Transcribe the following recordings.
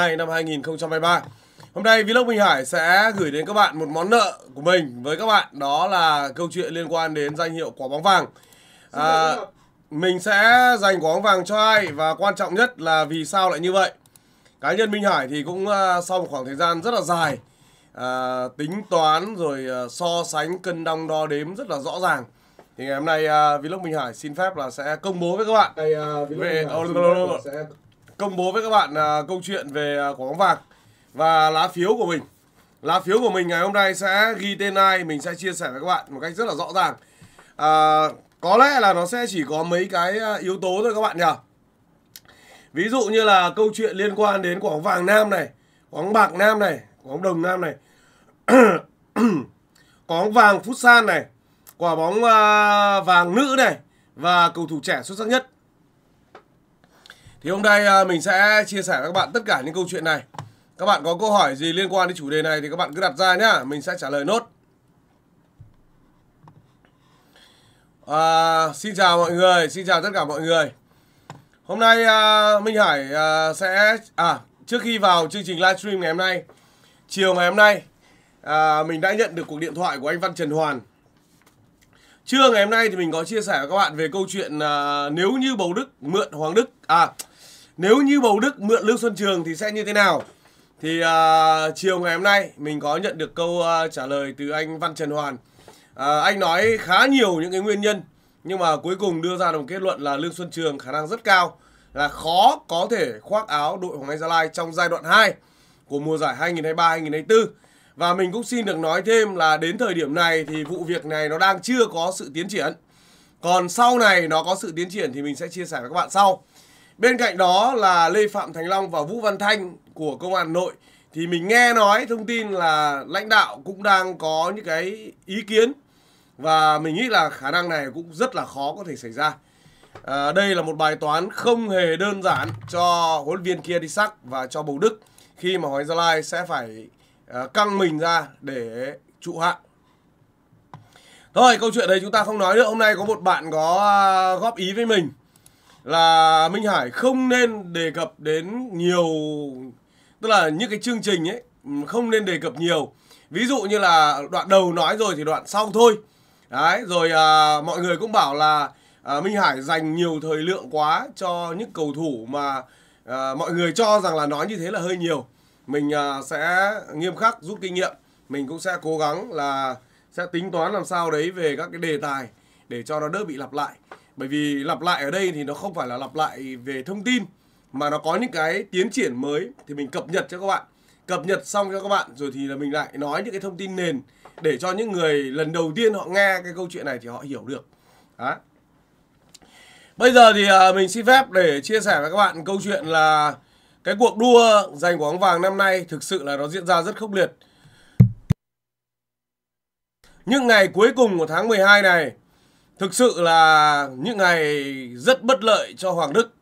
2 năm 2023 Hôm nay Vlog Minh Hải sẽ gửi đến các bạn một món nợ của mình với các bạn Đó là câu chuyện liên quan đến danh hiệu quả bóng vàng à, Mình sẽ dành quả bóng vàng cho ai và quan trọng nhất là vì sao lại như vậy Cá nhân Minh Hải thì cũng à, sau một khoảng thời gian rất là dài à, Tính toán rồi à, so sánh cân đong đo đếm rất là rõ ràng thì ngày hôm nay uh, Vlog Minh Hải xin phép là sẽ công bố với các bạn. Đây, uh, Vlog Minh Hải sẽ công bố với các bạn uh, câu chuyện về uh, quả bóng vàng và lá phiếu của mình. Lá phiếu của mình ngày hôm nay sẽ ghi tên ai mình sẽ chia sẻ với các bạn một cách rất là rõ ràng. À, có lẽ là nó sẽ chỉ có mấy cái à, yếu tố thôi các bạn nhỉ. Ví dụ như là câu chuyện liên quan đến quả bóng vàng nam này, quả bóng bạc nam này, quả bóng đồng nam này. quả bóng vàng phút san này, quả bóng uh, vàng nữ này và cầu thủ trẻ xuất sắc nhất thì hôm nay à, mình sẽ chia sẻ với các bạn tất cả những câu chuyện này. Các bạn có câu hỏi gì liên quan đến chủ đề này thì các bạn cứ đặt ra nhá, mình sẽ trả lời nốt. À, xin chào mọi người, xin chào tất cả mọi người. Hôm nay à, Minh Hải à, sẽ à trước khi vào chương trình livestream ngày hôm nay, chiều ngày hôm nay à, mình đã nhận được cuộc điện thoại của anh Văn Trần Hoàn. Trưa ngày hôm nay thì mình có chia sẻ với các bạn về câu chuyện à, nếu như bầu Đức mượn Hoàng Đức à nếu như bầu đức mượn lương xuân trường thì sẽ như thế nào thì uh, chiều ngày hôm nay mình có nhận được câu uh, trả lời từ anh văn trần hoàn uh, anh nói khá nhiều những cái nguyên nhân nhưng mà cuối cùng đưa ra đồng kết luận là lương xuân trường khả năng rất cao là khó có thể khoác áo đội Hoàng Anh Gia Lai trong giai đoạn 2 của mùa giải 2023-2024. Và mình cũng xin được nói thêm là đến thời điểm này thì vụ việc này nó đang chưa có sự tiến triển. Còn sau này nó có sự tiến triển thì mình sẽ chia sẻ với các bạn sau. Bên cạnh đó là Lê Phạm Thành Long và Vũ Văn Thanh của Công an Hà Nội thì mình nghe nói thông tin là lãnh đạo cũng đang có những cái ý kiến và mình nghĩ là khả năng này cũng rất là khó có thể xảy ra. À, đây là một bài toán không hề đơn giản cho huấn luyện viên kia đi sắc và cho Bầu Đức khi mà Hoàng Gia Lai sẽ phải à, căng mình ra để trụ hạng. Thôi câu chuyện đấy chúng ta không nói nữa. Hôm nay có một bạn có à, góp ý với mình là Minh Hải không nên đề cập đến nhiều tức là những cái chương trình ấy không nên đề cập nhiều ví dụ như là đoạn đầu nói rồi thì đoạn sau thôi đấy rồi à, mọi người cũng bảo là à, Minh Hải dành nhiều thời lượng quá cho những cầu thủ mà à, mọi người cho rằng là nói như thế là hơi nhiều mình à, sẽ nghiêm khắc rút kinh nghiệm mình cũng sẽ cố gắng là sẽ tính toán làm sao đấy về các cái đề tài để cho nó đỡ bị lặp lại bởi vì lặp lại ở đây thì nó không phải là lặp lại về thông tin mà nó có những cái tiến triển mới thì mình cập nhật cho các bạn cập nhật xong cho các bạn rồi thì là mình lại nói những cái thông tin nền để cho những người lần đầu tiên họ nghe cái câu chuyện này thì họ hiểu được đó bây giờ thì à, mình xin phép để chia sẻ với các bạn câu chuyện là cái cuộc đua giành quả bóng vàng năm nay thực sự là nó diễn ra rất khốc liệt những ngày cuối cùng của tháng 12 này Thực sự là những ngày rất bất lợi cho Hoàng Đức.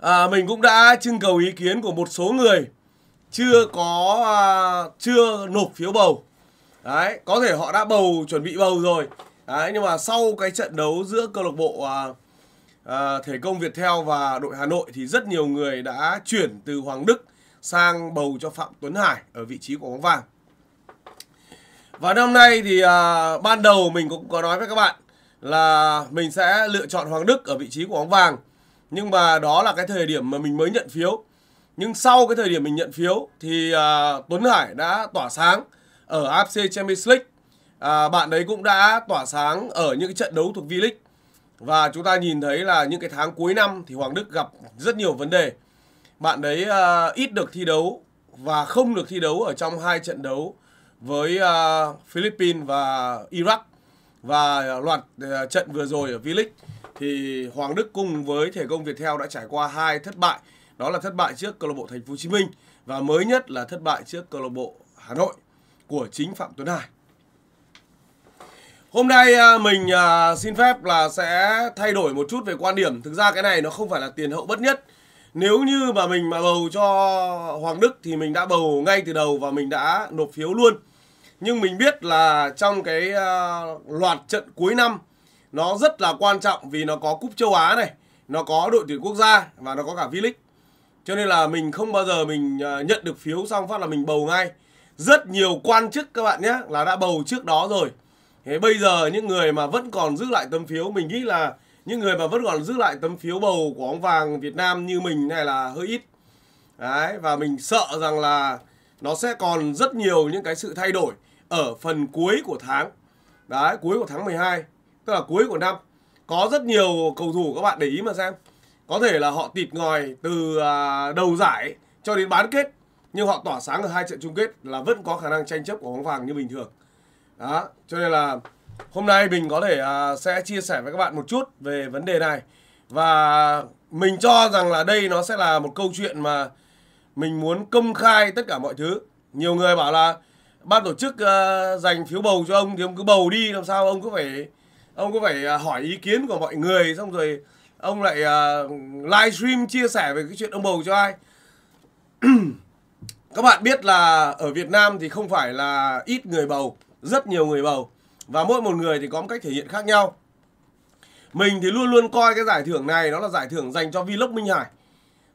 À, mình cũng đã trưng cầu ý kiến của một số người chưa có à, chưa nộp phiếu bầu. Đấy, có thể họ đã bầu chuẩn bị bầu rồi. Đấy, nhưng mà sau cái trận đấu giữa câu lạc bộ à, à, thể công Việt Theo và đội Hà Nội thì rất nhiều người đã chuyển từ Hoàng Đức sang bầu cho Phạm Tuấn Hải ở vị trí của bóng vàng. Và năm nay thì à, ban đầu mình cũng có nói với các bạn là mình sẽ lựa chọn Hoàng Đức ở vị trí của bóng vàng. Nhưng mà đó là cái thời điểm mà mình mới nhận phiếu. Nhưng sau cái thời điểm mình nhận phiếu thì à, Tuấn Hải đã tỏa sáng ở AFC Champions League. À, bạn ấy cũng đã tỏa sáng ở những cái trận đấu thuộc V-League. Và chúng ta nhìn thấy là những cái tháng cuối năm thì Hoàng Đức gặp rất nhiều vấn đề. Bạn đấy à, ít được thi đấu và không được thi đấu ở trong hai trận đấu với uh, Philippines và Iraq và loạt uh, trận vừa rồi ở V-League thì Hoàng Đức cùng với thể công Việt Theo đã trải qua hai thất bại đó là thất bại trước câu lạc bộ Thành phố Hồ Chí Minh và mới nhất là thất bại trước câu lạc bộ Hà Nội của chính Phạm Tuấn Hải. Hôm nay à, mình xin phép là sẽ thay đổi một chút về quan điểm. Thực ra cái này nó không phải là tiền hậu bất nhất nếu như mà mình mà bầu cho Hoàng Đức thì mình đã bầu ngay từ đầu và mình đã nộp phiếu luôn. Nhưng mình biết là trong cái ờ, loạt trận cuối năm nó rất là quan trọng vì nó có cúp châu Á này, nó có đội tuyển quốc gia và nó có cả V-League. Cho nên là mình không bao giờ mình ờ, nhận được phiếu xong phát là mình bầu ngay. Rất nhiều quan chức các bạn nhé là đã bầu trước đó rồi. Thế bây giờ những người mà vẫn còn giữ lại tấm phiếu mình nghĩ là những người mà vẫn còn giữ lại tấm phiếu bầu của bóng vàng Việt Nam như mình này là hơi ít đấy và mình sợ rằng là nó sẽ còn rất nhiều những cái sự thay đổi ở phần cuối của tháng đấy cuối của tháng 12 tức là cuối của năm có rất nhiều cầu thủ các bạn để ý mà xem có thể là họ tịt ngòi từ à, đầu giải cho đến bán kết nhưng họ tỏa sáng ở hai trận chung kết là vẫn có khả năng tranh chấp của bóng vàng như bình thường đó cho nên là Hôm nay mình có thể à, sẽ chia sẻ với các bạn một chút về vấn đề này và mình cho rằng là đây nó sẽ là một câu chuyện mà mình muốn công khai tất cả mọi thứ. Nhiều người bảo là ban tổ chức uh, dành phiếu bầu cho ông thì ông cứ bầu đi làm sao ông cứ phải ông cứ phải uh, hỏi ý kiến của mọi người xong rồi ông lại uh, à, livestream chia sẻ về cái chuyện ông bầu cho ai các bạn biết là ở Việt Nam thì không phải là ít người bầu rất nhiều người bầu và mỗi một người thì có một cách thể hiện khác nhau. Mình thì luôn luôn coi cái giải thưởng này nó là giải thưởng dành cho Vlog Minh Hải.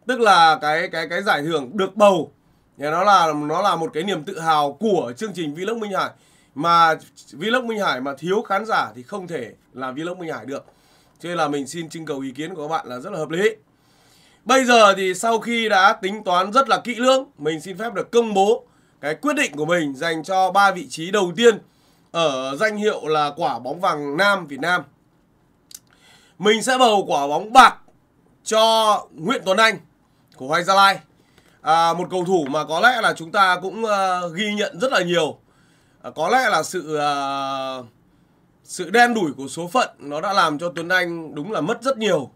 Tức là cái cái cái giải thưởng được bầu nó là nó là một cái niềm tự hào của chương trình Vlog Minh Hải mà Vlog Minh Hải mà thiếu khán giả thì không thể làm Vlog Minh Hải được. Cho nên là mình xin trưng cầu ý kiến của các bạn là rất là hợp lý. Bây giờ thì sau khi đã tính toán rất là kỹ lưỡng, mình xin phép được công bố cái quyết định của mình dành cho ba vị trí đầu tiên ở danh hiệu là quả bóng vàng nam Việt Nam. Mình sẽ bầu quả bóng bạc cho Nguyễn Tuấn Anh của Hoàng Gia Lai. À, một cầu thủ mà có lẽ là chúng ta cũng uh, ghi nhận rất là nhiều. À, có lẽ là sự uh, sự đen đủi của số phận nó đã làm cho Tuấn Anh đúng là mất rất nhiều.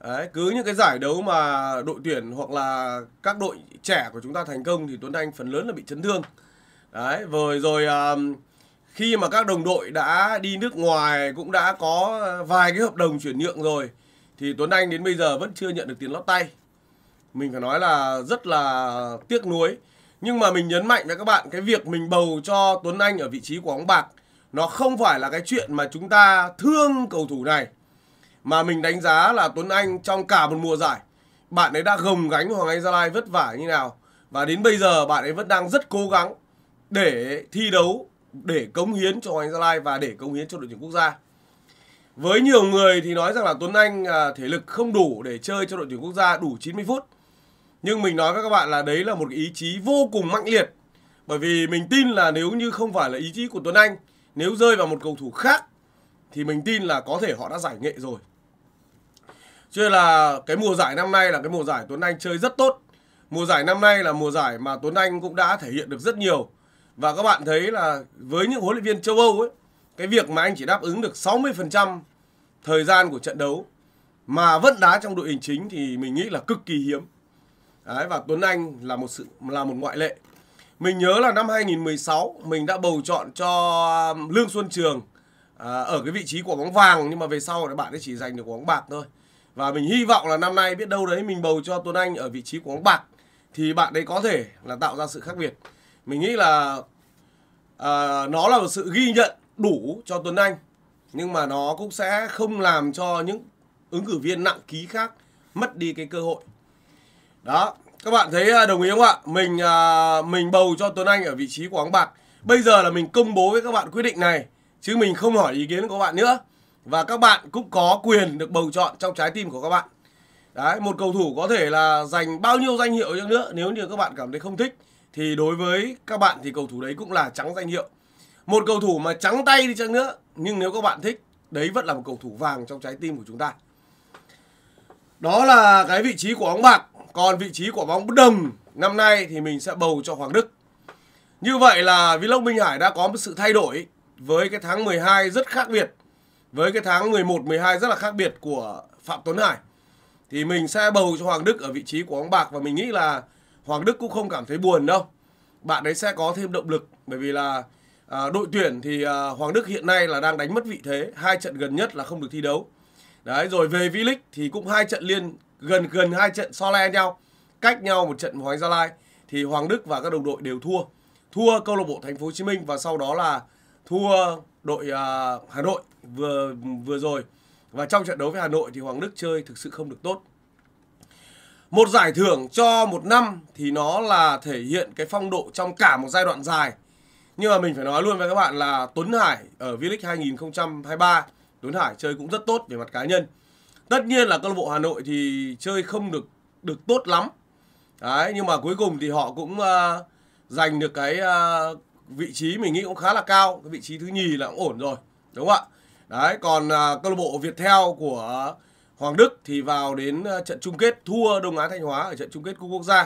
Đấy, cứ những cái giải đấu mà đội tuyển hoặc là các đội trẻ của chúng ta thành công thì Tuấn Anh phần lớn là bị chấn thương. Đấy, rồi rồi uh, khi mà các đồng đội đã đi nước ngoài cũng đã có vài cái hợp đồng chuyển nhượng rồi thì Tuấn Anh đến bây giờ vẫn chưa nhận được tiền lót tay. Mình phải nói là rất là tiếc nuối. Nhưng mà mình nhấn mạnh với các bạn cái việc mình bầu cho Tuấn Anh ở vị trí của bóng bạc nó không phải là cái chuyện mà chúng ta thương cầu thủ này mà mình đánh giá là Tuấn Anh trong cả một mùa giải bạn ấy đã gồng gánh Hoàng Anh Gia Lai vất vả như nào và đến bây giờ bạn ấy vẫn đang rất cố gắng để thi đấu để cống hiến cho Hoàng Anh Gia Lai và để cống hiến cho đội tuyển quốc gia. Với nhiều người thì nói rằng là Tuấn Anh à, thể lực không đủ để chơi cho đội tuyển quốc gia đủ 90 phút. Nhưng mình nói với các bạn là đấy là một ý chí vô cùng mạnh liệt. Bởi vì mình tin là nếu như không phải là ý chí của Tuấn Anh, nếu rơi vào một cầu thủ khác thì mình tin là có thể họ đã giải nghệ rồi. Cho nên là cái mùa giải năm nay là cái mùa giải Tuấn Anh chơi rất tốt. Mùa giải năm nay là mùa giải mà Tuấn Anh cũng đã thể hiện được rất nhiều. Và các bạn thấy là với những huấn luyện viên châu Âu ấy, cái việc mà anh chỉ đáp ứng được 60% thời gian của trận đấu mà vẫn đá trong đội hình chính thì mình nghĩ là cực kỳ hiếm. Đấy, và Tuấn Anh là một sự là một ngoại lệ. Mình nhớ là năm 2016 mình đã bầu chọn cho um, Lương Xuân Trường à, ở cái vị trí của bóng vàng nhưng mà về sau thì bạn ấy chỉ giành được bóng bạc thôi. Và mình hy vọng là năm nay biết đâu đấy mình bầu cho Tuấn Anh ở vị trí của bóng bạc thì bạn ấy có thể là tạo ra sự khác biệt mình nghĩ là uh, nó là một sự ghi nhận đủ cho Tuấn Anh nhưng mà nó cũng sẽ không làm cho những ứng cử viên nặng ký khác mất đi cái cơ hội đó các bạn thấy à, đồng ý không ạ mình uh, mình bầu cho Tuấn Anh ở vị trí của áng bạc bây giờ là mình công bố với các bạn quyết định này chứ mình không hỏi ý kiến của các bạn nữa và các bạn cũng có quyền được bầu chọn trong trái tim của các bạn Đấy, một cầu thủ có thể là giành bao nhiêu danh hiệu chăng nữa nếu như các bạn cảm thấy không thích thì đối với các bạn thì cầu thủ đấy cũng là trắng danh hiệu một cầu thủ mà trắng tay đi chăng nữa nhưng nếu các bạn thích đấy vẫn là một cầu thủ vàng trong trái tim của chúng ta đó là cái vị trí của bóng bạc còn vị trí của bóng đồng năm nay thì mình sẽ bầu cho Hoàng Đức như vậy là Vlog Minh Hải đã có một sự thay đổi với cái tháng 12 rất khác biệt với cái tháng 11 12 rất là khác biệt của Phạm Tuấn Hải thì mình sẽ bầu cho Hoàng Đức ở vị trí của bóng bạc và mình nghĩ là Hoàng Đức cũng không cảm thấy buồn đâu. Bạn ấy sẽ có thêm động lực bởi vì là à, đội tuyển thì à, Hoàng Đức hiện nay là đang đánh mất vị thế, hai trận gần nhất là không được thi đấu. Đấy rồi về V-League thì cũng hai trận liên gần gần hai trận so le nhau, cách nhau một trận Hoàng Gia Lai thì Hoàng Đức và các đồng đội đều thua. Thua câu lạc bộ Thành phố Hồ Chí Minh và sau đó là thua đội à, Hà Nội vừa vừa rồi. Và trong trận đấu với Hà Nội thì Hoàng Đức chơi thực sự không được tốt một giải thưởng cho một năm thì nó là thể hiện cái phong độ trong cả một giai đoạn dài. Nhưng mà mình phải nói luôn với các bạn là Tuấn Hải ở V-League 2023, Tuấn Hải chơi cũng rất tốt về mặt cá nhân. Tất nhiên là câu lạc bộ Hà Nội thì chơi không được được tốt lắm. Đấy, nhưng mà cuối cùng thì họ cũng uh, giành được cái uh, vị trí mình nghĩ cũng khá là cao, cái vị trí thứ nhì là cũng ổn rồi, đúng không ạ? Đấy, còn uh, câu lạc bộ Viettel của uh, Hoàng Đức thì vào đến ờ, trận chung kết thua Đông Á Thanh Hóa ở trận chung kết Cúp Quốc gia.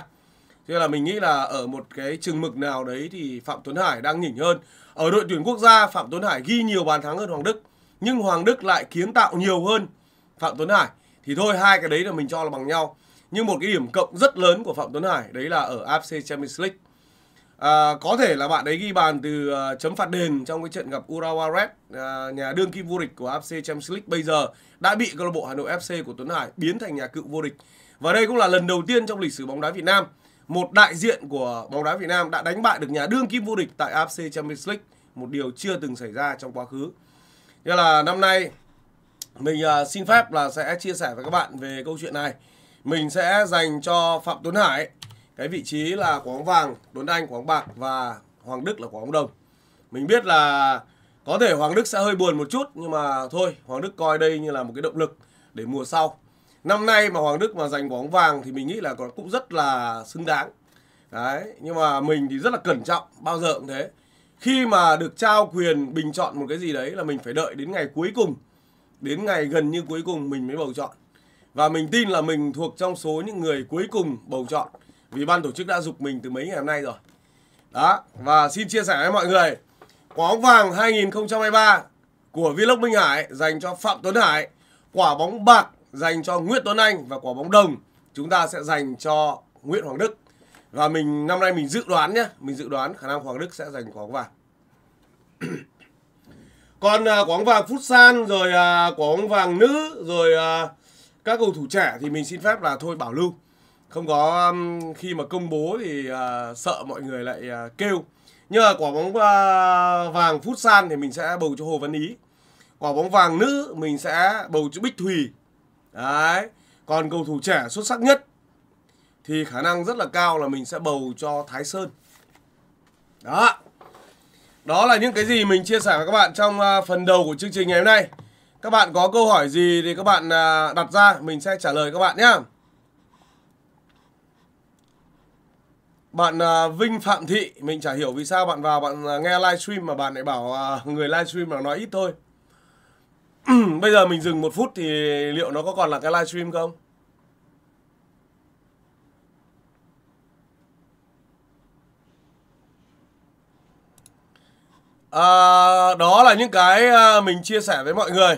Thế là mình nghĩ là ở một cái chừng mực nào đấy thì Phạm Tuấn Hải đang nhỉnh hơn. Ở đội tuyển quốc gia Phạm Tuấn Hải ghi nhiều bàn thắng hơn Hoàng Đức. Nhưng Hoàng Đức lại kiến tạo nhiều hơn Phạm Tuấn Hải. Thì thôi hai cái đấy là mình cho là bằng nhau. Nhưng một cái điểm cộng rất lớn của Phạm Tuấn Hải đấy là ở AFC Champions League. À, có thể là bạn ấy ghi bàn từ uh, chấm phạt đền trong cái trận gặp Urawa Red, uh, nhà đương kim vô địch của AFC Champions League bây giờ đã bị câu lạc bộ Hà Nội FC của Tuấn Hải biến thành nhà cựu vô địch. Và đây cũng là lần đầu tiên trong lịch sử bóng đá Việt Nam một đại diện của bóng đá Việt Nam đã đánh bại được nhà đương kim vô địch tại AFC Champions League, một điều chưa từng xảy ra trong quá khứ. Nên là năm nay mình uh, xin phép là sẽ chia sẻ với các bạn về câu chuyện này. Mình sẽ dành cho Phạm Tuấn Hải cái vị trí là của ống vàng Tuấn Anh của ống bạc và Hoàng Đức là của ống đồng mình biết là có thể Hoàng Đức sẽ hơi buồn một chút nhưng mà thôi Hoàng Đức coi đây như là một cái động lực để mùa sau năm nay mà Hoàng Đức mà giành quả ống vàng thì mình nghĩ là cũng rất là xứng đáng đấy nhưng mà mình thì rất là cẩn trọng bao giờ cũng thế khi mà được trao quyền bình chọn một cái gì đấy là mình phải đợi đến ngày cuối cùng đến ngày gần như cuối cùng mình mới bầu chọn và mình tin là mình thuộc trong số những người cuối cùng bầu chọn vì ban tổ chức đã dục mình từ mấy ngày hôm nay rồi đó và xin chia sẻ với mọi người quả bóng vàng 2023 của Vlog Minh Hải dành cho Phạm Tuấn Hải quả bóng bạc dành cho Nguyễn Tuấn Anh và quả bóng đồng chúng ta sẽ dành cho Nguyễn Hoàng Đức và mình năm nay mình dự đoán nhé mình dự đoán khả năng Hoàng Đức sẽ giành quả bóng vàng còn à, quả bóng vàng phút san rồi à, quả bóng vàng nữ rồi à, các cầu thủ trẻ thì mình xin phép là thôi bảo lưu không có um, khi mà công bố thì uh, sợ mọi người lại uh, kêu nhưng mà quả bóng uh, vàng phút san thì mình sẽ bầu cho hồ văn ý quả bóng vàng nữ mình sẽ bầu cho bích thùy đấy còn cầu thủ trẻ xuất sắc nhất thì khả năng rất là cao là mình sẽ bầu cho thái sơn đó đó là những cái gì mình chia sẻ với các bạn trong uh, phần đầu của chương trình ngày hôm nay các bạn có câu hỏi gì thì các bạn uh, đặt ra mình sẽ trả lời các bạn nhé bạn à, Vinh Phạm Thị mình chả hiểu vì sao bạn vào bạn à, nghe livestream mà bạn lại bảo à, người livestream mà nói ít thôi bây giờ mình dừng một phút thì liệu nó có còn là cái livestream không à, đó là những cái mình chia sẻ với mọi người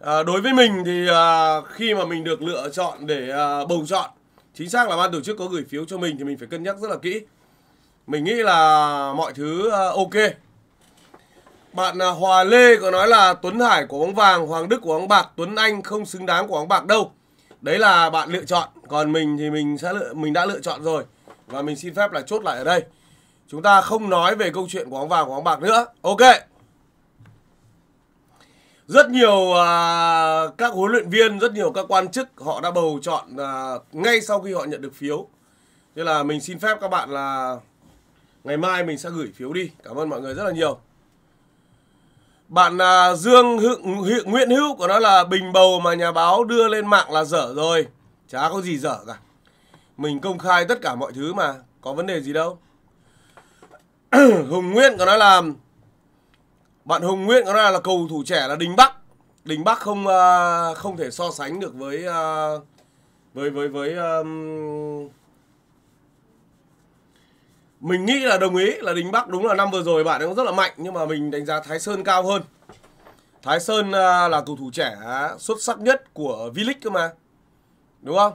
à, đối với mình thì à, khi mà mình được lựa chọn để à, bầu chọn chính xác là ban tổ chức có gửi phiếu cho mình thì mình phải cân nhắc rất là kỹ mình nghĩ là mọi thứ à, ok bạn à, Hòa Lê có nói là Tuấn Hải của bóng vàng, Hoàng Đức của bóng bạc, Tuấn Anh không xứng đáng của bóng bạc đâu. Đấy là bạn lựa chọn, còn mình thì mình sẽ lựa, mình đã lựa chọn rồi và mình xin phép là chốt lại ở đây. Chúng ta không nói về câu chuyện của bóng vàng của bóng bạc nữa. Ok rất nhiều à, các huấn luyện viên rất nhiều các quan chức họ đã bầu chọn à, ngay sau khi họ nhận được phiếu nên là mình xin phép các bạn là ngày mai mình sẽ gửi phiếu đi cảm ơn mọi người rất là nhiều bạn à, Dương Hữu, Hữu, Nguyễn Hữu của nó là bình bầu mà nhà báo đưa lên mạng là dở rồi chả có gì dở cả mình công khai tất cả mọi thứ mà có vấn đề gì đâu Hùng Nguyên của nó là bạn hùng Nguyễn có ra là cầu thủ trẻ là Đình Bắc Đình Bắc không uh, không thể so sánh được với uh, với với với um... mình nghĩ là đồng ý là Đình Bắc đúng là năm vừa rồi bạn ấy cũng rất là mạnh nhưng mà mình đánh giá Thái Sơn cao hơn Thái Sơn uh, là cầu thủ trẻ xuất sắc nhất của V-League cơ mà đúng không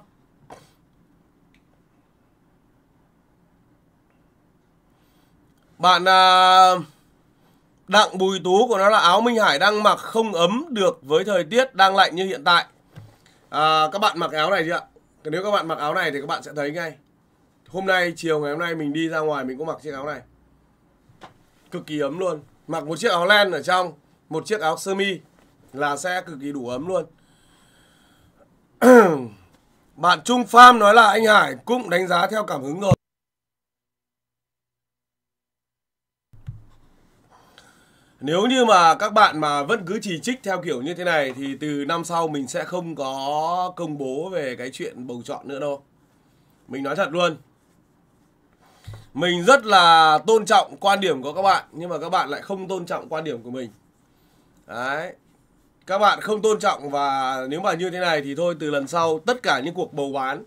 bạn uh, Đặng Bùi Tú của nó là áo Minh Hải đang mặc không ấm được với thời tiết đang lạnh như hiện tại. À, các bạn mặc áo này chưa ạ? Nếu các bạn mặc áo này thì các bạn sẽ thấy ngay. Hôm nay, chiều ngày hôm nay mình đi ra ngoài mình cũng mặc chiếc áo này. Cực kỳ ấm luôn. Mặc một chiếc áo len ở trong, một chiếc áo sơ mi là sẽ cực kỳ đủ ấm luôn. bạn Trung Pham nói là anh Hải cũng đánh giá theo cảm hứng rồi. Nếu như mà các bạn mà vẫn cứ chỉ trích theo kiểu như thế này thì từ năm sau mình sẽ không có công bố về cái chuyện bầu chọn nữa đâu. Mình nói thật luôn. Mình rất là tôn trọng quan điểm của các bạn nhưng mà các bạn lại không tôn trọng quan điểm của mình. Đấy. Các bạn không tôn trọng và nếu mà như thế này thì thôi từ lần sau tất cả những cuộc bầu bán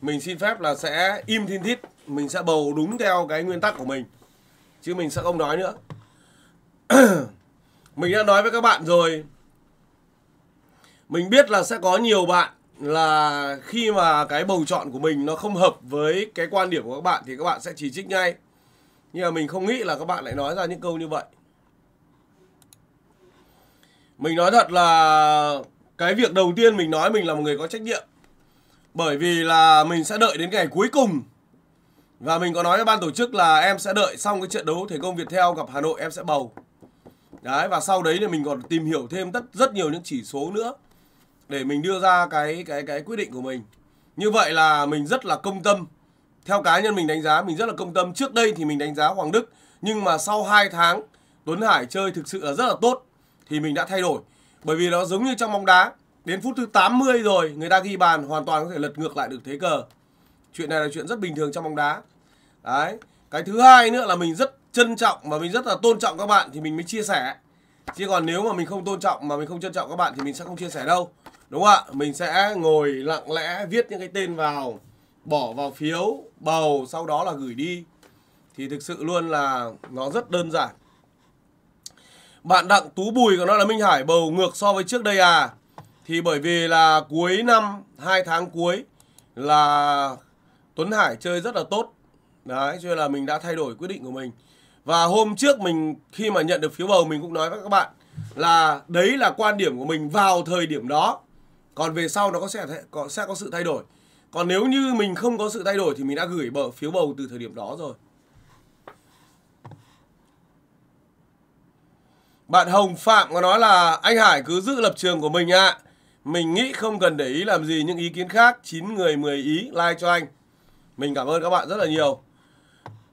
mình xin phép là sẽ im thiên thít, mình sẽ bầu đúng theo cái nguyên tắc của mình. Chứ mình sẽ không nói nữa. mình đã nói với các bạn rồi mình biết là sẽ có nhiều bạn là khi mà cái bầu chọn của mình nó không hợp với cái quan điểm của các bạn thì các bạn sẽ chỉ trích ngay nhưng mà mình không nghĩ là các bạn lại nói ra những câu như vậy mình nói thật là cái việc đầu tiên mình nói mình là một người có trách nhiệm bởi vì là mình sẽ đợi đến ngày cuối cùng và mình có nói với ban tổ chức là em sẽ đợi xong cái trận đấu thể công Việt theo gặp Hà Nội em sẽ bầu đấy và sau đấy thì mình còn tìm hiểu thêm rất rất nhiều những chỉ số nữa để mình đưa ra cái cái cái quyết định của mình như vậy là mình rất là công tâm theo cá nhân mình đánh giá mình rất là công tâm trước đây thì mình đánh giá Hoàng Đức nhưng mà sau 2 tháng Tuấn Hải chơi thực sự là rất là tốt thì mình đã thay đổi bởi vì nó giống như trong bóng đá đến phút thứ 80 rồi người ta ghi bàn hoàn toàn có thể lật ngược lại được thế cờ chuyện này là chuyện rất bình thường trong bóng đá đấy cái thứ hai nữa là mình rất trân trọng và mình rất là tôn trọng các bạn thì mình mới chia sẻ chứ còn nếu mà mình không tôn trọng mà mình không trân trọng các bạn thì mình sẽ không chia sẻ đâu đúng không ạ mình sẽ ngồi lặng lẽ viết những cái tên vào bỏ vào phiếu bầu sau đó là gửi đi thì thực sự luôn là nó rất đơn giản bạn đặng tú bùi của nó là minh hải bầu ngược so với trước đây à thì bởi vì là cuối năm hai tháng cuối là tuấn hải chơi rất là tốt đấy cho nên là mình đã thay đổi quyết định của mình và hôm trước mình khi mà nhận được phiếu bầu mình cũng nói với các bạn là đấy là quan điểm của mình vào thời điểm đó. Còn về sau nó có sẽ có sẽ có sự thay đổi. Còn nếu như mình không có sự thay đổi thì mình đã gửi bờ phiếu bầu từ thời điểm đó rồi. Bạn Hồng Phạm có nói là anh Hải cứ giữ lập trường của mình ạ. À. Mình nghĩ không cần để ý làm gì những ý kiến khác. 9 người 10 ý like cho anh. Mình cảm ơn các bạn rất là nhiều.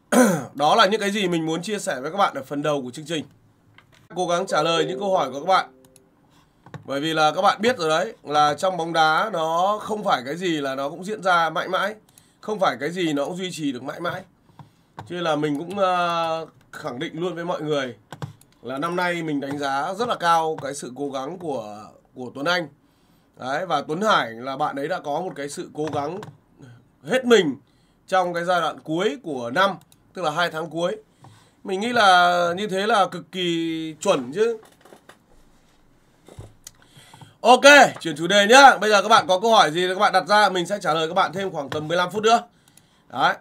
Đó là những cái gì mình muốn chia sẻ với các bạn ở phần đầu của chương trình Cố gắng trả lời những câu hỏi của các bạn Bởi vì là các bạn biết rồi đấy Là trong bóng đá nó không phải cái gì là nó cũng diễn ra mãi mãi Không phải cái gì nó cũng duy trì được mãi mãi Chứ là mình cũng uh, khẳng định luôn với mọi người Là năm nay mình đánh giá rất là cao cái sự cố gắng của của Tuấn Anh Đấy, và Tuấn Hải là bạn ấy đã có một cái sự cố gắng hết mình trong cái giai đoạn cuối của năm tức là hai tháng cuối mình nghĩ là như thế là cực kỳ chuẩn chứ Ok, chuyển chủ đề nhá. Bây giờ các bạn có câu hỏi gì các bạn đặt ra mình sẽ trả lời các bạn thêm khoảng tầm 15 phút nữa. Đấy.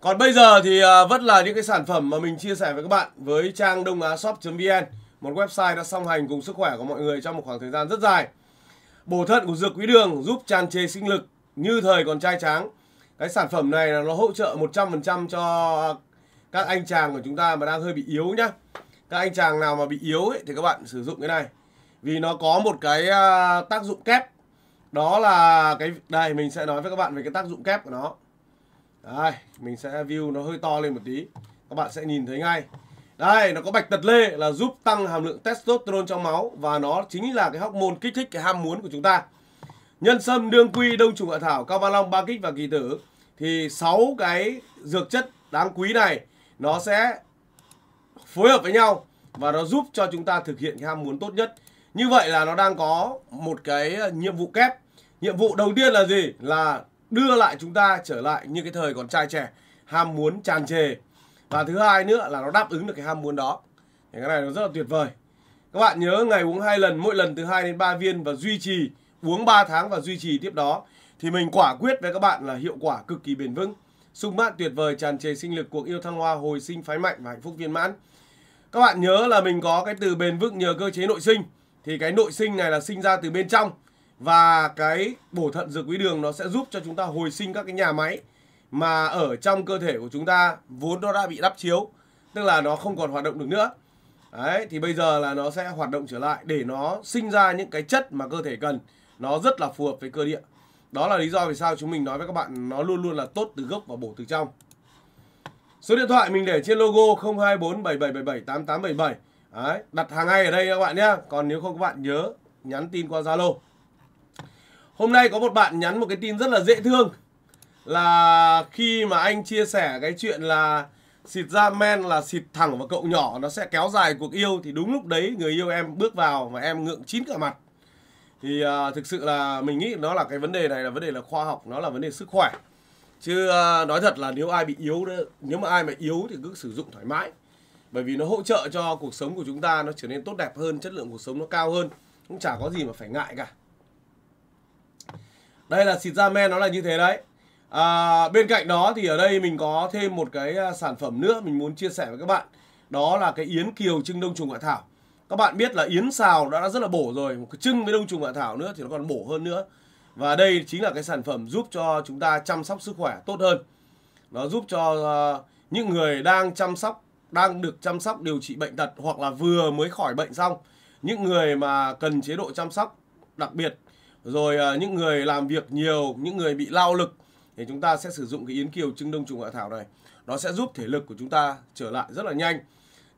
Còn bây giờ thì à, vẫn là những cái sản phẩm mà mình chia sẻ với các bạn với trang đông á shop.vn, một website đã song hành cùng sức khỏe của mọi người trong một khoảng thời gian rất dài. Bổ thận của dược quý đường giúp tràn trề sinh lực như thời còn trai tráng cái sản phẩm này là nó hỗ trợ 100% cho các anh chàng của chúng ta mà đang hơi bị yếu nhá các anh chàng nào mà bị yếu ấy, thì các bạn sử dụng cái này vì nó có một cái à, tác dụng kép đó là cái đây mình sẽ nói với các bạn về cái tác dụng kép của nó đây mình sẽ view nó hơi to lên một tí các bạn sẽ nhìn thấy ngay đây nó có bạch tật lê là giúp tăng hàm lượng testosterone trong máu và nó chính là cái hormone kích thích cái ham muốn của chúng ta nhân sâm đương quy đông trùng hạ thảo cao ba long ba kích và kỳ tử thì sáu cái dược chất đáng quý này nó sẽ phối hợp với nhau và nó giúp cho chúng ta thực hiện cái ham muốn tốt nhất. Như vậy là nó đang có một cái ờ, nhiệm vụ kép. Nhiệm vụ đầu tiên là gì? Là đưa lại chúng ta trở lại như cái thời còn trai trẻ, ham muốn tràn trề. Và thứ hai nữa là nó đáp ứng được cái ham muốn đó. Thì cái này nó rất là tuyệt vời. Các bạn nhớ ngày uống hai lần, mỗi lần từ 2 đến 3 viên và duy trì uống 3 tháng và duy trì tiếp đó thì mình quả quyết với các bạn là hiệu quả cực kỳ bền vững. Sung mãn tuyệt vời tràn trề sinh lực cuộc yêu thăng hoa hồi sinh phái mạnh và hạnh phúc viên mãn. Các bạn nhớ là mình có cái từ bền vững nhờ cơ chế nội sinh. Thì cái nội sinh này là sinh ra từ bên trong và cái bổ thận dược quý đường nó sẽ giúp cho chúng ta hồi sinh các cái nhà máy mà ở trong cơ thể của chúng ta vốn nó đã bị đắp chiếu, tức là nó không còn hoạt động được nữa. Đấy, thì bây giờ là nó sẽ hoạt động trở lại để nó sinh ra những cái chất mà cơ thể cần. Nó rất là phù hợp với cơ địa. Đó là lý do vì sao chúng mình nói với các bạn nó luôn luôn là tốt từ gốc và bổ từ trong. Số điện thoại mình để trên logo 02477778877. Đấy, đặt hàng ngay ở đây các bạn nhé. Còn nếu không các bạn nhớ nhắn tin qua Zalo. Hôm nay có một bạn nhắn một cái tin rất là dễ thương là khi mà anh chia sẻ cái chuyện là xịt ra men là xịt thẳng vào cậu nhỏ nó sẽ kéo dài cuộc yêu thì đúng lúc đấy người yêu em bước vào và em ngượng chín cả mặt thì uh, thực sự là mình nghĩ nó là cái vấn đề này là vấn đề là khoa học nó là vấn đề sức khỏe chứ uh, nói thật là nếu ai bị yếu nếu mà ai mà yếu thì cứ sử dụng thoải mái bởi vì nó hỗ trợ cho cuộc sống của chúng ta nó trở nên tốt đẹp hơn chất lượng cuộc sống nó cao hơn cũng chả có gì mà phải ngại cả đây là xịt da men nó là như thế đấy à, bên cạnh đó thì ở đây mình có thêm một cái à, sản phẩm nữa mình muốn chia sẻ với các bạn đó là cái yến kiều trưng đông trùng hạ thảo các bạn biết là yến xào đã, rất là bổ rồi một cái trưng với đông trùng hạ thảo nữa thì nó còn bổ hơn nữa và đây chính là cái sản phẩm giúp cho chúng ta chăm sóc sức khỏe tốt hơn nó giúp cho ờ, những người đang chăm sóc đang được chăm sóc điều trị bệnh tật hoặc là vừa mới khỏi bệnh xong những người mà cần chế độ chăm sóc đặc biệt rồi ờ, những người làm việc nhiều những người bị lao lực thì chúng ta sẽ sử dụng cái yến kiều trưng đông trùng hạ thảo này nó sẽ giúp thể lực của chúng ta trở lại rất là nhanh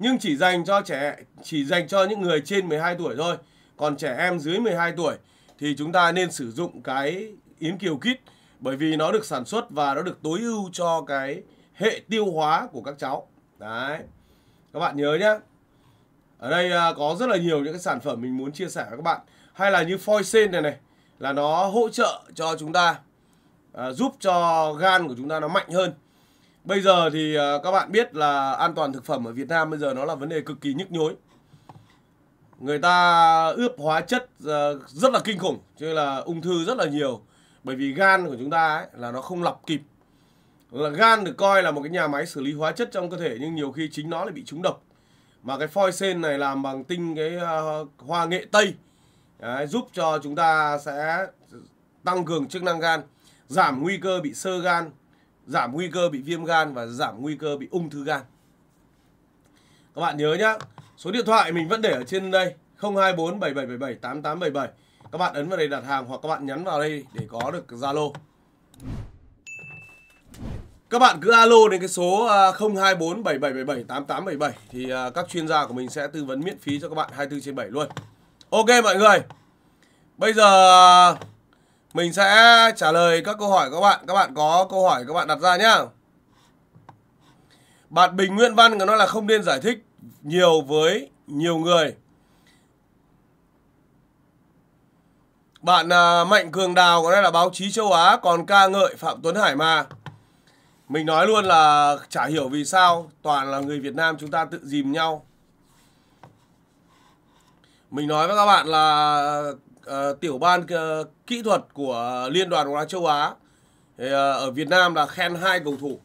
nhưng chỉ dành cho trẻ chỉ dành cho những người trên 12 tuổi thôi. Còn trẻ em dưới 12 tuổi thì chúng ta nên sử dụng cái yến kiều kit bởi vì nó được sản xuất và nó được tối ưu cho cái hệ tiêu hóa của các cháu. Đấy. Các bạn nhớ nhé. Ở đây à, có rất là nhiều những cái sản phẩm mình muốn chia sẻ với các bạn. Hay là như foicen này này là nó hỗ trợ cho chúng ta à, giúp cho gan của chúng ta nó mạnh hơn Bây giờ thì à, các bạn biết là an toàn thực phẩm ở Việt Nam bây giờ nó là vấn đề cực kỳ nhức nhối. Người ta ướp hóa chất à, rất là kinh khủng, cho là ung thư rất là nhiều. Bởi vì gan của chúng ta ấy, là nó không lọc kịp. Là gan được coi là một cái nhà máy xử lý hóa chất trong cơ thể nhưng nhiều khi chính nó lại bị trúng độc. Mà cái phoi sen này làm bằng tinh cái à, hoa nghệ tây Đấy, giúp cho chúng ta sẽ tăng cường chức năng gan, giảm nguy cơ bị sơ gan, giảm nguy cơ bị viêm gan và giảm nguy cơ bị ung thư gan. Các bạn nhớ nhá, số điện thoại mình vẫn để ở trên đây 024 7777 8877. Các bạn ấn vào đây đặt hàng hoặc các bạn nhắn vào đây để có được Zalo. Các bạn cứ alo đến cái số 024 7777 8877 thì à, các chuyên gia của mình sẽ tư vấn miễn phí cho các bạn 24 trên 7 luôn. Ok mọi người. Bây giờ mình sẽ trả lời các câu hỏi các bạn. Các bạn có câu hỏi các bạn đặt ra nhá. Bạn Bình Nguyễn Văn nó là không nên giải thích nhiều với nhiều người. Bạn à, Mạnh Cường Đào có nói là báo chí châu Á còn ca ngợi Phạm Tuấn Hải mà. Mình nói luôn là chả hiểu vì sao toàn là người Việt Nam chúng ta tự dìm nhau. Mình nói với các bạn là Ờ, tiểu ban uh, kỹ thuật của Liên đoàn bóng đá châu Á thì, uh, ở Việt Nam là khen hai cầu thủ.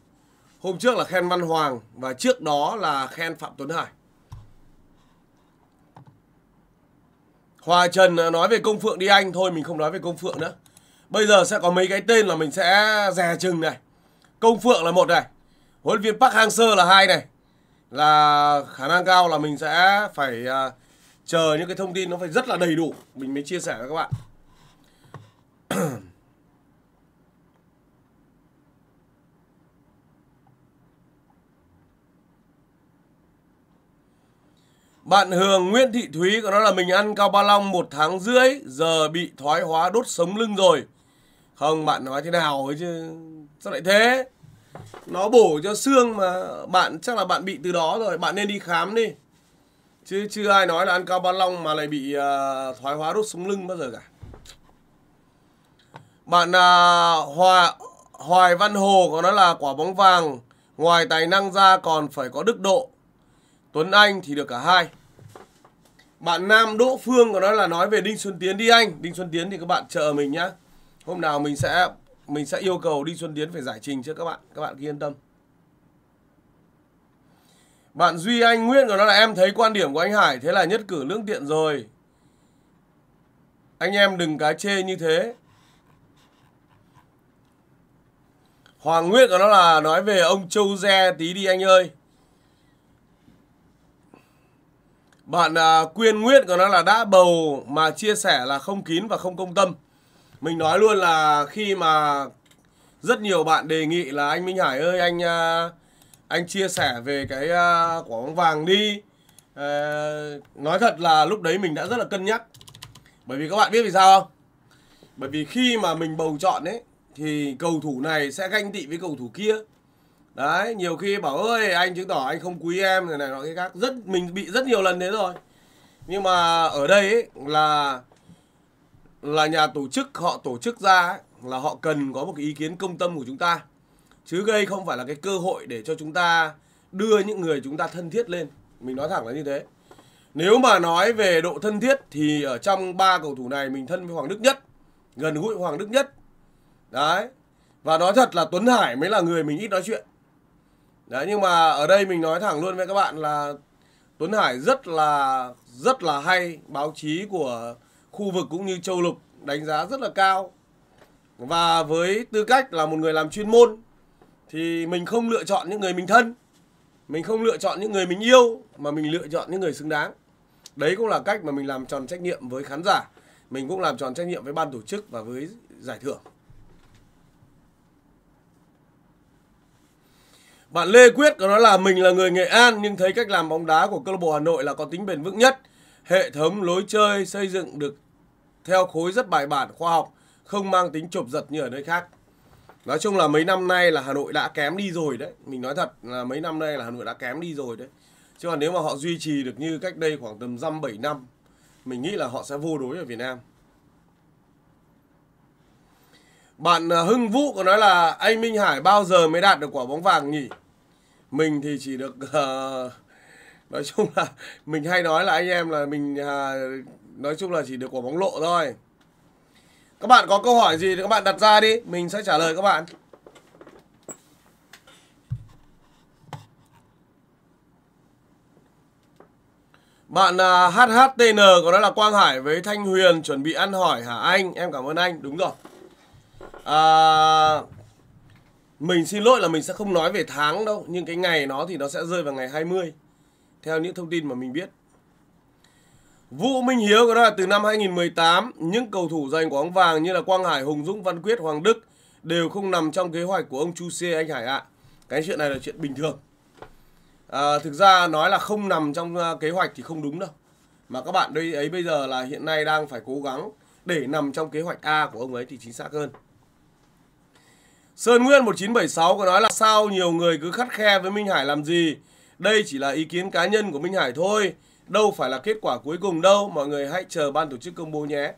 Hôm trước là khen Văn Hoàng và trước đó là khen Phạm Tuấn Hải. Hòa Trần nói về công phượng đi anh thôi mình không nói về công phượng nữa. Bây giờ sẽ có mấy cái tên là mình sẽ dè chừng này. Công phượng là một này. Huấn luyện viên Park Hang Seo là hai này. Là khả năng cao là mình sẽ phải uh, chờ những cái thông tin nó phải rất là đầy đủ mình mới chia sẻ với các bạn Bạn Hường Nguyễn Thị Thúy có nói là mình ăn cao ba long một tháng rưỡi giờ bị thoái hóa đốt sống lưng rồi. Không bạn nói thế nào ấy chứ sao lại thế? Nó bổ cho xương mà bạn chắc là bạn bị từ đó rồi, bạn nên đi khám đi chứ chưa ai nói là ăn cao ba long mà lại bị uh, thoái hóa đốt sống lưng bao giờ cả bạn uh, hòa hoài văn hồ có nói là quả bóng vàng ngoài tài năng ra còn phải có đức độ tuấn anh thì được cả hai bạn nam đỗ phương có nói là nói về đinh xuân tiến đi anh đinh xuân tiến thì các bạn chờ mình nhá hôm nào mình sẽ mình sẽ yêu cầu đinh xuân tiến phải giải trình cho các bạn các bạn yên tâm bạn Duy Anh Nguyên của nó là em thấy quan điểm của anh Hải thế là nhất cử lương tiện rồi. Anh em đừng cái chê như thế. Hoàng Nguyệt của nó là nói về ông Châu Ge tí đi anh ơi. Bạn uh, Quyên Nguyệt của nó là đã bầu mà chia sẻ là không kín và không công tâm. Mình nói luôn là khi mà rất nhiều bạn đề nghị là anh Minh Hải ơi anh uh, anh chia sẻ về cái uh, quả bóng vàng đi uh, nói thật là lúc đấy mình đã rất là cân nhắc bởi vì các bạn biết vì sao không bởi vì khi mà mình bầu chọn ấy thì cầu thủ này sẽ ganh tị với cầu thủ kia đấy nhiều khi bảo ơi anh chứng tỏ anh không quý em này này nọ cái khác rất mình bị rất nhiều lần thế rồi nhưng mà ở đây ấy, là là nhà tổ chức họ tổ chức ra ấy, là họ cần có một cái ý kiến công tâm của chúng ta chứ đây không phải là cái cơ hội để cho chúng ta đưa những người chúng ta thân thiết lên mình nói thẳng là như thế nếu mà nói về độ thân thiết thì ở trong ba cầu thủ này mình thân với Hoàng Đức Nhất gần gũi Hoàng Đức Nhất đấy và nói thật là Tuấn Hải mới là người mình ít nói chuyện đấy nhưng mà ở đây mình nói thẳng luôn với các bạn là Tuấn Hải rất là rất là hay báo chí của khu vực cũng như châu lục đánh giá rất là cao và với tư cách là một người làm chuyên môn thì mình không lựa chọn những người mình thân mình không lựa chọn những người mình yêu mà mình lựa chọn những người xứng đáng đấy cũng là cách mà mình làm tròn trách nhiệm với khán giả mình cũng làm tròn trách nhiệm với ban tổ chức và với giải thưởng Bạn Lê Quyết có nói là mình là người Nghệ An nhưng thấy cách làm bóng đá của câu lạc bộ Hà Nội là có tính bền vững nhất. Hệ thống lối chơi xây dựng được theo khối rất bài bản khoa học, không mang tính chộp giật như ở nơi khác nói chung là mấy năm nay là hà nội đã kém đi rồi đấy mình nói thật là mấy năm nay là hà nội đã kém đi rồi đấy chứ còn nếu mà họ duy trì được như cách đây khoảng tầm dăm bảy năm mình nghĩ là họ sẽ vô đối ở việt nam bạn à, hưng vũ có nói là anh minh hải bao giờ mới đạt được quả bóng vàng nhỉ mình thì chỉ được uh, nói chung là mình hay nói là anh em là mình uh, nói chung là chỉ được quả bóng lộ thôi các bạn có câu hỏi gì thì các bạn đặt ra đi, mình sẽ trả lời các bạn. Bạn uh, à, HHTN có nói là Quang Hải với Thanh Huyền chuẩn bị ăn hỏi hả anh? Em cảm ơn anh, đúng rồi. À, mình xin lỗi là mình sẽ không nói về tháng đâu, nhưng cái ngày nó thì nó sẽ rơi vào ngày 20. Theo những thông tin mà mình biết. Vũ Minh Hiếu đó là từ năm 2018, những cầu thủ giành quả bóng vàng như là Quang Hải, Hùng Dũng, Văn Quyết, Hoàng Đức đều không nằm trong kế hoạch của ông Chu Xê anh Hải ạ. À. Cái chuyện này là chuyện bình thường. À, thực ra nói là không nằm trong à, kế hoạch thì không đúng đâu. Mà các bạn đây ấy bây giờ là hiện nay đang phải cố gắng để nằm trong kế hoạch A của ông ấy thì chính xác hơn. Sơn Nguyên 1976 có nói là sao nhiều người cứ khắt khe với Minh Hải làm gì? Đây chỉ là ý kiến cá nhân của Minh Hải thôi đâu phải là kết quả cuối cùng đâu mọi người hãy chờ ban tổ chức công bố nhé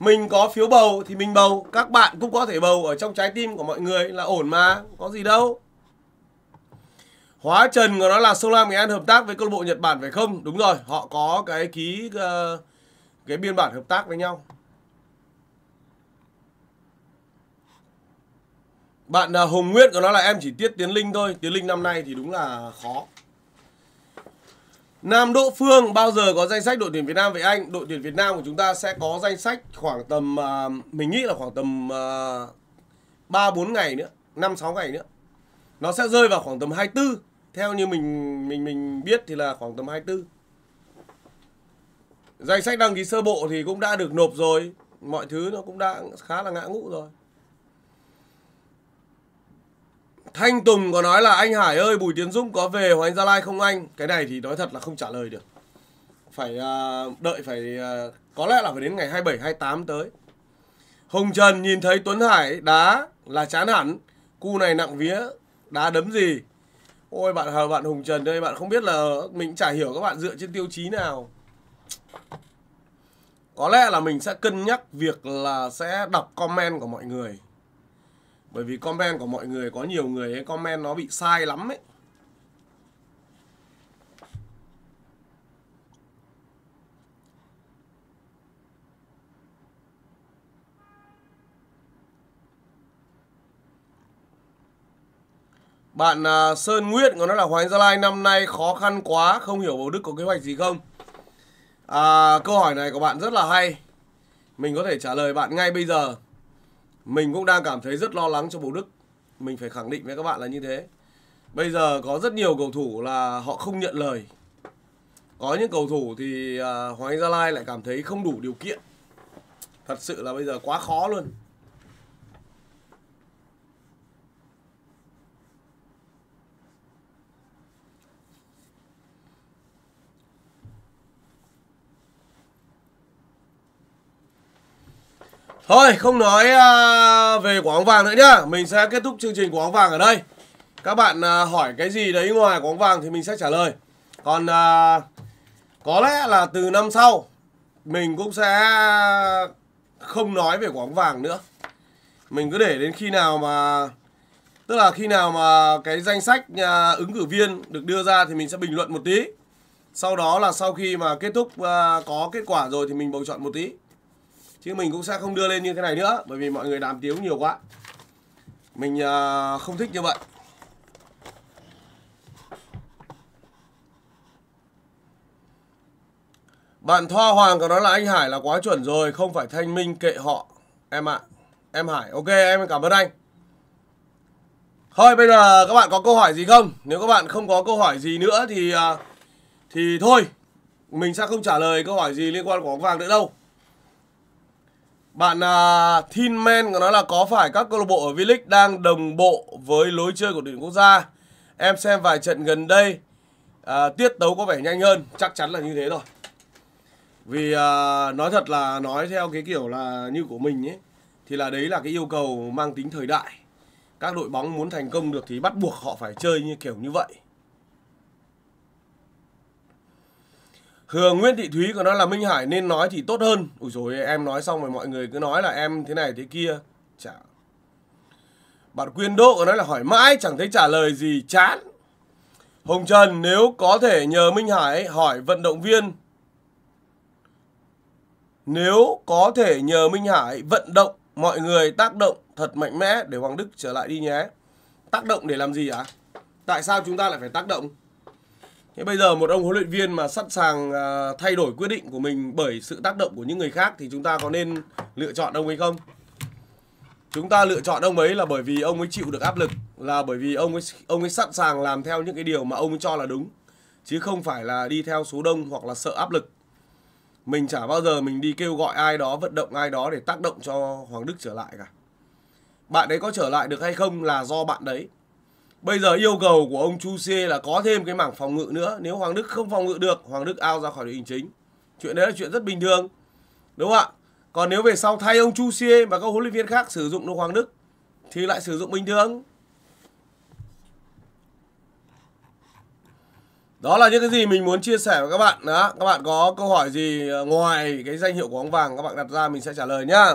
mình có phiếu bầu thì mình bầu các bạn cũng có thể bầu ở trong trái tim của mọi người là ổn mà có gì đâu hóa trần của nó là sông lam nghệ an hợp tác với câu lạc bộ nhật bản phải không đúng rồi họ có cái ký ờ, cái biên bản hợp tác với nhau bạn uh, hồng nguyễn của nó là em chỉ tiết tiến linh thôi tiến linh năm nay thì đúng là khó Nam Đỗ Phương bao giờ có danh sách đội tuyển Việt Nam với Anh? Đội tuyển Việt Nam của chúng ta sẽ có danh sách khoảng tầm uh, mình nghĩ là khoảng tầm à, ba uh, bốn ngày nữa, năm sáu ngày nữa. Nó sẽ rơi vào khoảng tầm 24. Theo như mình mình mình biết thì là khoảng tầm 24. Danh sách đăng ký sơ bộ thì cũng đã được nộp rồi, mọi thứ nó cũng đã khá là ngã ngũ rồi. Thanh Tùng có nói là anh Hải ơi Bùi Tiến Dũng có về Hoàng Gia Lai không anh? Cái này thì nói thật là không trả lời được. Phải uh, đợi phải uh, có lẽ là phải đến ngày 27 28 tới. Hồng Trần nhìn thấy Tuấn Hải đá là chán hẳn. Cu này nặng vía, đá đấm gì? Ôi bạn Hà, bạn Hồng Trần đây, bạn không biết là mình chả hiểu các bạn dựa trên tiêu chí nào. Có lẽ là mình sẽ cân nhắc việc là sẽ đọc comment của mọi người bởi vì comment của mọi người có nhiều người ấy comment nó bị sai lắm ấy Bạn à, Sơn Nguyễn của nó là Hoàng Gia Lai năm nay khó khăn quá, không hiểu Bầu Đức có kế hoạch gì không? À, câu hỏi này của bạn rất là hay. Mình có thể trả lời bạn ngay bây giờ mình cũng đang cảm thấy rất lo lắng cho bố Đức. Mình phải khẳng định với các bạn là như thế. Bây giờ có rất nhiều cầu thủ là họ không nhận lời. Có những cầu thủ thì à, Hoàng Anh Gia Lai lại cảm thấy không đủ điều kiện. Thật sự là bây giờ quá khó luôn. Thôi không nói uh, về quán vàng nữa nhá Mình sẽ kết thúc chương trình quả bóng vàng ở đây Các bạn uh, hỏi cái gì đấy ngoài quán vàng thì mình sẽ trả lời Còn uh, có lẽ là từ năm sau Mình cũng sẽ không nói về quán vàng nữa Mình cứ để đến khi nào mà Tức là khi nào mà cái danh sách uh, ứng cử viên được đưa ra thì mình sẽ bình luận một tí Sau đó là sau khi mà kết thúc uh, có kết quả rồi thì mình bầu chọn một tí chứ mình cũng sẽ không đưa lên như thế này nữa bởi vì mọi người đàm tiếu nhiều quá mình à, không thích như vậy Bạn Thoa Hoàng có nói là anh Hải là quá chuẩn rồi, không phải thanh minh kệ họ. Em ạ, à, em Hải. Ok, em cảm ơn anh. Thôi bây giờ các bạn có câu hỏi gì không? Nếu các bạn không có câu hỏi gì nữa thì à, thì thôi. Mình sẽ không trả lời câu hỏi gì liên quan của bóng vàng nữa đâu. Bạn uh, à, Thin Man của nó là có phải các câu lạc bộ ở V-League đang đồng bộ với lối chơi của tuyển quốc gia? Em xem vài trận gần đây uh, tiết tấu có vẻ nhanh hơn, chắc chắn là như thế rồi. Vì uh, nói thật là nói theo cái kiểu là như của mình ấy thì là đấy là cái yêu cầu mang tính thời đại. Các đội bóng muốn thành công được thì bắt buộc họ phải chơi như kiểu như vậy. Hường Nguyễn Thị Thúy của nó là Minh Hải nên nói thì tốt hơn. Ủa rồi em nói xong rồi mọi người cứ nói là em thế này thế kia. Chả. Bạn Quyên Đỗ của nó là hỏi mãi chẳng thấy trả lời gì chán. Hồng Trần nếu có thể nhờ Minh Hải hỏi vận động viên. Nếu có thể nhờ Minh Hải vận động mọi người tác động thật mạnh mẽ để Hoàng Đức trở lại đi nhé. Tác động để làm gì ạ? À? Tại sao chúng ta lại phải tác động? Thế bây giờ một ông huấn luyện viên mà sẵn sàng à, thay đổi quyết định của mình bởi sự tác động của những người khác thì chúng ta có nên lựa chọn ông ấy không? Chúng ta lựa chọn ông ấy là bởi vì ông ấy chịu được áp lực, là bởi vì ông ấy ông ấy sẵn sàng làm theo những cái điều mà ông ấy cho là đúng chứ không phải là đi theo số đông hoặc là sợ áp lực. Mình chả bao giờ mình đi kêu gọi ai đó, vận động ai đó để tác động cho Hoàng Đức trở lại cả. Bạn ấy có trở lại được hay không là do bạn đấy Bây giờ yêu cầu của ông Chu Xê là có thêm cái mảng phòng ngự nữa. Nếu Hoàng Đức không phòng ngự được, Hoàng Đức ao ra khỏi đội hình chính. Chuyện đấy là chuyện rất bình thường. Đúng không ạ? Còn nếu về sau thay ông Chu Xê và các huấn luyện viên khác sử dụng được Hoàng Đức thì lại sử dụng bình thường. Đó là những cái gì mình muốn chia sẻ với các bạn. Đó, các bạn có câu hỏi gì ngoài cái danh hiệu của ống vàng các bạn đặt ra mình sẽ trả lời nhá.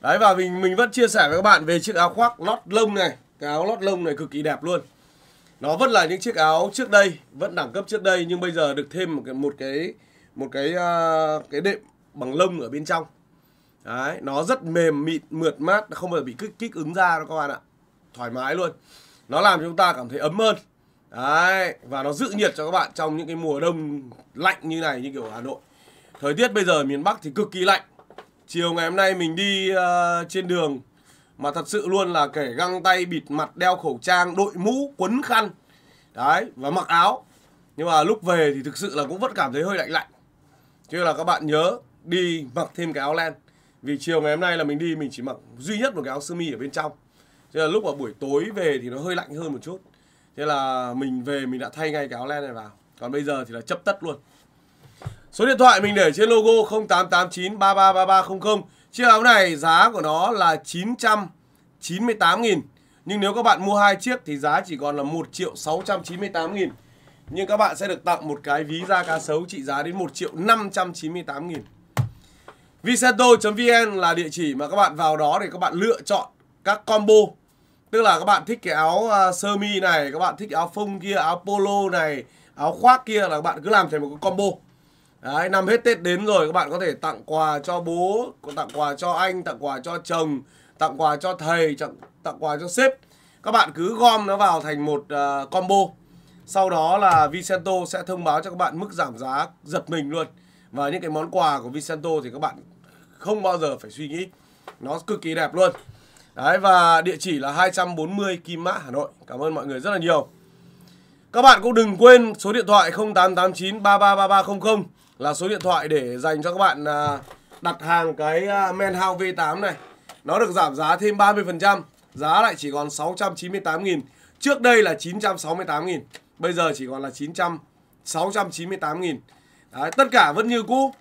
Đấy và mình mình vẫn chia sẻ với các bạn về chiếc áo khoác lót lông này cái áo lót lông này cực kỳ đẹp luôn. Nó vẫn là những chiếc áo trước đây, vẫn đẳng cấp trước đây nhưng bây giờ được thêm một cái một cái một cái uh, cái đệm bằng lông ở bên trong. Đấy, nó rất mềm mịn, mượt mát, không bao giờ bị kích kích ứng da đâu các bạn ạ. Thoải mái luôn. Nó làm cho chúng ta cảm thấy ấm hơn. Đấy, và nó giữ nhiệt cho các bạn trong những cái mùa đông lạnh như này như kiểu Hà Nội. Thời tiết bây giờ miền Bắc thì cực kỳ lạnh. Chiều ngày hôm nay mình đi uh, trên đường mà thật sự luôn là kể găng tay bịt mặt đeo khẩu trang đội mũ quấn khăn đấy và mặc áo nhưng mà lúc về thì thực sự là cũng vẫn cảm thấy hơi lạnh lạnh chứ là các bạn nhớ đi mặc thêm cái áo len vì chiều ngày hôm nay là mình đi mình chỉ mặc duy nhất một cái áo sơ mi ở bên trong thế là lúc vào buổi tối về thì nó hơi lạnh hơn một chút thế là mình về mình đã thay ngay cái áo len này vào còn bây giờ thì là chấp tất luôn số điện thoại mình để trên logo 0889 333300 Chiếc áo này giá của nó là 998 nghìn Nhưng nếu các bạn mua hai chiếc thì giá chỉ còn là 1 triệu 698 nghìn Nhưng các bạn sẽ được tặng một cái ví da cá sấu trị giá đến 1 triệu 598 nghìn Viseto.vn là địa chỉ mà các bạn vào đó để các bạn lựa chọn các combo Tức là các bạn thích cái áo à, sơ mi này, các bạn thích áo phông kia, áo polo này, áo khoác kia là các bạn cứ làm thành một cái combo Đấy, năm hết Tết đến rồi các bạn có thể tặng quà cho bố, tặng quà cho anh, tặng quà cho chồng, tặng quà cho thầy, tặng, tặng quà cho sếp. Các bạn cứ gom nó vào thành một uh, combo. Sau đó là Vicento sẽ thông báo cho các bạn mức giảm giá giật mình luôn. Và những cái món quà của Vicento thì các bạn không bao giờ phải suy nghĩ. Nó cực kỳ đẹp luôn. Đấy và địa chỉ là 240 Kim Mã Hà Nội. Cảm ơn mọi người rất là nhiều. Các bạn cũng đừng quên số điện thoại 0889 333300 là số điện thoại để dành cho các bạn à, đặt hàng cái à, men hao V8 này. Nó được giảm giá thêm 30%, giá lại chỉ còn 698 000 Trước đây là 968 000 bây giờ chỉ còn là 900 698 000 Đấy, tất cả vẫn như cũ.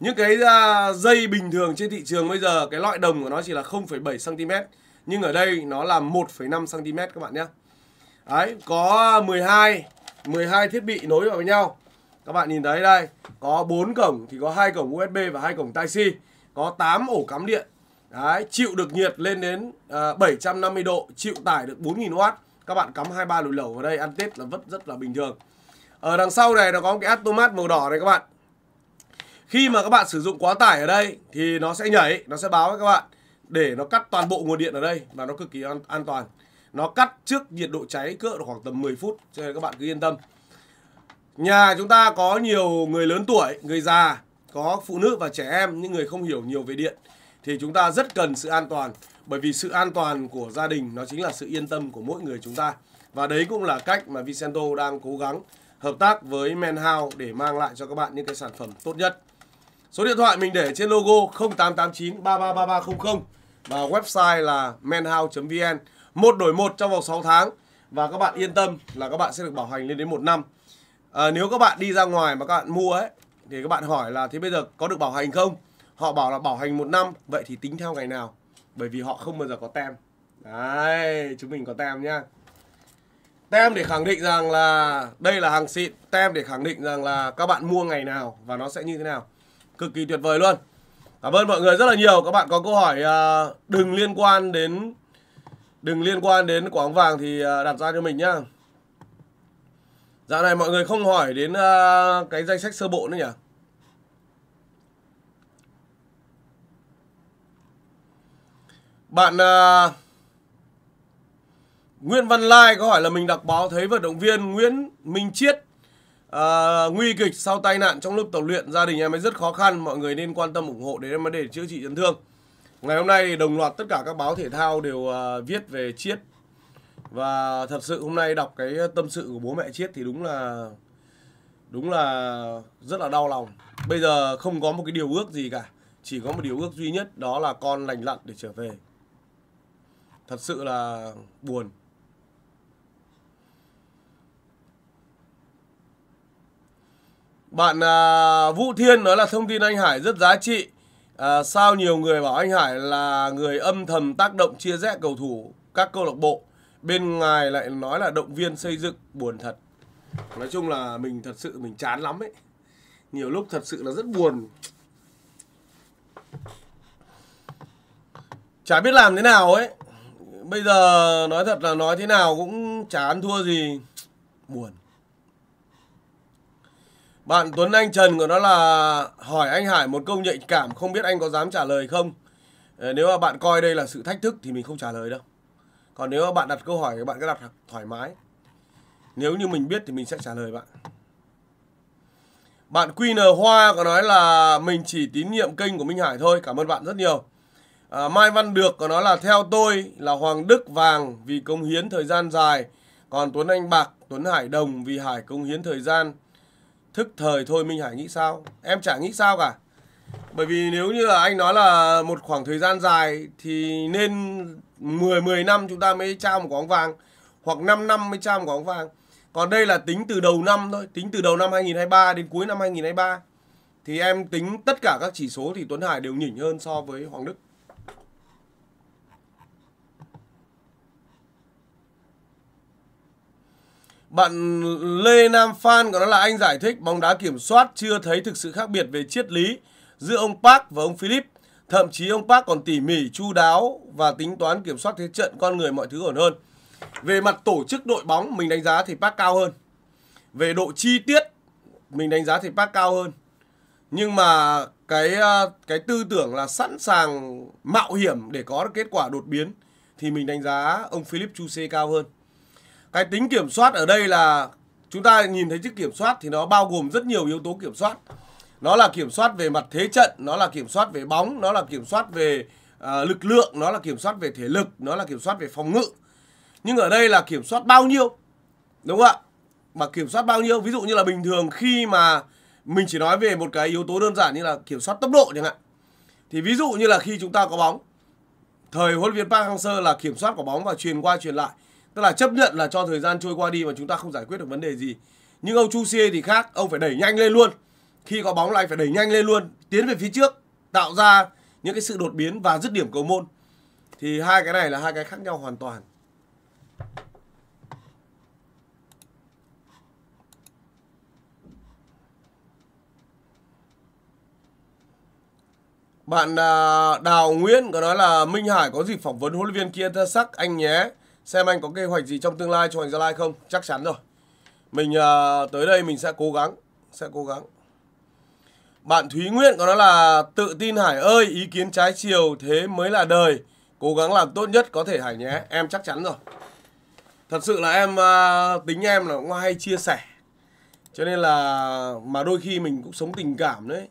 Những cái à, dây bình thường trên thị trường bây giờ cái loại đồng của nó chỉ là 0,7 cm, nhưng ở đây nó là 1,5 cm các bạn nhé. Đấy, có 12 12 thiết bị nối vào với nhau. Các bạn nhìn thấy đây, có 4 cổng thì có hai cổng USB và hai cổng Type-C, có 8 ổ cắm điện. Đấy, chịu được nhiệt lên đến uh, à, 750 độ, chịu tải được 4000W. Các bạn cắm 23 lùi lẩu vào đây ăn Tết là vất rất là bình thường. Ở đằng sau này nó có cái automat màu đỏ này các bạn. Khi mà các bạn sử dụng quá tải ở đây thì nó sẽ nhảy, nó sẽ báo với các bạn để nó cắt toàn bộ nguồn điện ở đây và nó cực kỳ an, an toàn. Nó cắt trước nhiệt độ cháy cỡ khoảng tầm 10 phút cho nên các bạn cứ yên tâm. Nhà chúng ta có nhiều người lớn tuổi, người già, có phụ nữ và trẻ em, những người không hiểu nhiều về điện thì chúng ta rất cần sự an toàn bởi vì sự an toàn của gia đình nó chính là sự yên tâm của mỗi người chúng ta. Và đấy cũng là cách mà Vicento đang cố gắng hợp tác với Manhouse để mang lại cho các bạn những cái sản phẩm tốt nhất. Số điện thoại mình để trên logo 0889 333300 và website là manhouse.vn. Một đổi một trong vòng 6 tháng và các bạn yên tâm là các bạn sẽ được bảo hành lên đến một năm à, nếu các bạn đi ra ngoài mà các bạn mua ấy thì các bạn hỏi là thế bây giờ có được bảo hành không họ bảo là bảo hành một năm vậy thì tính theo ngày nào bởi vì họ không bao giờ có tem đấy chúng mình có tem nhá tem để khẳng định rằng là đây là hàng xịn tem để khẳng định rằng là các bạn mua ngày nào và nó sẽ như thế nào cực kỳ tuyệt vời luôn cảm ơn mọi người rất là nhiều các bạn có câu hỏi ờ, đừng liên quan đến đừng liên quan đến quảng vàng thì ờ, đặt ra cho mình nhá Dạo này mọi người không hỏi đến uh, cái danh sách sơ bộ nữa nhỉ? Bạn uh, Nguyễn Văn Lai có hỏi là mình đọc báo thấy vận động viên Nguyễn Minh Chiết À, nguy kịch sau tai nạn trong lúc tập luyện gia đình em ấy rất khó khăn mọi người nên quan tâm ủng hộ để em ấy để chữa trị chấn thương ngày hôm nay đồng loạt tất cả các báo thể thao đều uh, viết về chiết và thật sự hôm nay đọc cái tâm sự của bố mẹ chết thì đúng là đúng là rất là đau lòng bây giờ không có một cái điều ước gì cả chỉ có một điều ước duy nhất đó là con lành lặn để trở về thật sự là buồn bạn à, vũ thiên nói là thông tin anh hải rất giá trị à, sao nhiều người bảo anh hải là người âm thầm tác động chia rẽ cầu thủ các câu lạc bộ bên ngoài lại nói là động viên xây dựng buồn thật nói chung là mình thật sự mình chán lắm ấy nhiều lúc thật sự là rất buồn chả biết làm thế nào ấy bây giờ nói thật là nói thế nào cũng chán thua gì buồn bạn Tuấn Anh Trần của nó là hỏi anh Hải một câu nhạy cảm không biết anh có dám trả lời không ờ, nếu mà bạn coi đây là sự thách thức thì mình không trả lời đâu còn nếu bạn đặt câu hỏi thì bạn cứ đặt thoải mái nếu như mình biết thì mình sẽ trả lời bạn bạn QN Hoa có nói là mình chỉ tín nhiệm kênh của Minh Hải thôi cảm ơn bạn rất nhiều à, Mai Văn Được có nói là theo tôi là Hoàng Đức Vàng vì công hiến thời gian dài còn Tuấn Anh Bạc Tuấn Hải Đồng vì Hải công hiến thời gian thức thời thôi Minh Hải nghĩ sao em chả nghĩ sao cả bởi vì nếu như là anh nói là một khoảng thời gian dài thì nên 10 10 năm chúng ta mới trao một quả bóng vàng hoặc 5 năm mới trao một quả bóng vàng. Còn đây là tính từ đầu năm thôi, tính từ đầu năm 2023 đến cuối năm 2023. Thì em tính tất cả các chỉ số thì Tuấn Hải đều nhỉnh hơn so với Hoàng Đức. Bạn Lê Nam Phan của nó là anh giải thích bóng đá kiểm soát chưa thấy thực sự khác biệt về triết lý giữa ông Park và ông Philip. Thậm chí ông Park còn tỉ mỉ, chu đáo và tính toán kiểm soát thế trận con người mọi thứ ổn hơn. Về mặt tổ chức đội bóng mình đánh giá thì Park cao hơn. Về độ chi tiết mình đánh giá thì Park cao hơn. Nhưng mà cái ờ, cái tư tưởng là sẵn sàng mạo hiểm để có được kết quả đột biến thì mình đánh giá ông Philip Chu Chuse cao hơn. Cái tính kiểm soát ở đây là chúng ta nhìn thấy chữ kiểm soát thì nó bao gồm rất nhiều yếu tố kiểm soát nó là kiểm soát về mặt thế trận nó là kiểm soát về bóng nó là kiểm soát về uh, lực lượng nó là kiểm soát về thể lực nó là kiểm soát về phòng ngự nhưng ở đây là kiểm soát bao nhiêu đúng không ạ mà kiểm soát bao nhiêu ví dụ như là bình thường khi mà mình chỉ nói về một cái yếu tố đơn giản như là kiểm soát tốc độ chẳng hạn thì ví dụ như là khi chúng ta có bóng thời huấn luyện viên Park Hang-seo là kiểm soát quả bóng và truyền qua truyền lại tức là chấp nhận là cho thời gian trôi qua đi mà chúng ta không giải quyết được vấn đề gì nhưng ông Chu Xie thì khác ông phải đẩy nhanh lên luôn khi có bóng lại phải đẩy nhanh lên luôn tiến về phía trước tạo ra những cái sự đột biến và dứt điểm cầu môn thì hai cái này là hai cái khác nhau hoàn toàn Bạn à, Đào Nguyễn có nói là Minh Hải có dịp phỏng vấn huấn luyện viên kia sắc anh nhé. Xem anh có kế hoạch gì trong tương lai cho anh Gia Lai không? Chắc chắn rồi. Mình à, tới đây mình sẽ cố gắng, sẽ cố gắng. Bạn Thúy Nguyễn có nói là tự tin Hải ơi, ý kiến trái chiều thế mới là đời. Cố gắng làm tốt nhất có thể Hải nhé, em chắc chắn rồi. Thật sự là em à, tính em là cũng hay chia sẻ. Cho nên là mà đôi khi mình cũng sống tình cảm đấy.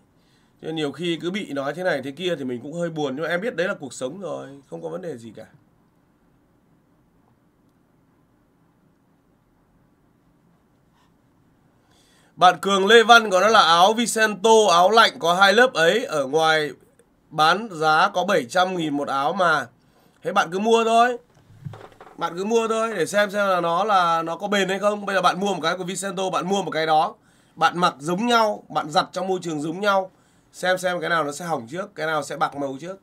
Cho nên nhiều khi cứ bị nói thế này thế kia thì mình cũng hơi buồn nhưng mà em biết đấy là cuộc sống rồi, không có vấn đề gì cả. Bạn Cường Lê Văn có đó là áo Vicento, áo lạnh có hai lớp ấy ở ngoài bán giá có 700 nghìn một áo mà. Thế bạn cứ mua thôi. Bạn cứ mua thôi để xem xem là nó là nó có bền hay không. Bây giờ bạn mua một cái của Vicento, bạn mua một cái đó. Bạn mặc giống nhau, bạn giặt trong môi trường giống nhau. Xem xem cái nào nó sẽ hỏng trước, cái nào sẽ bạc màu trước.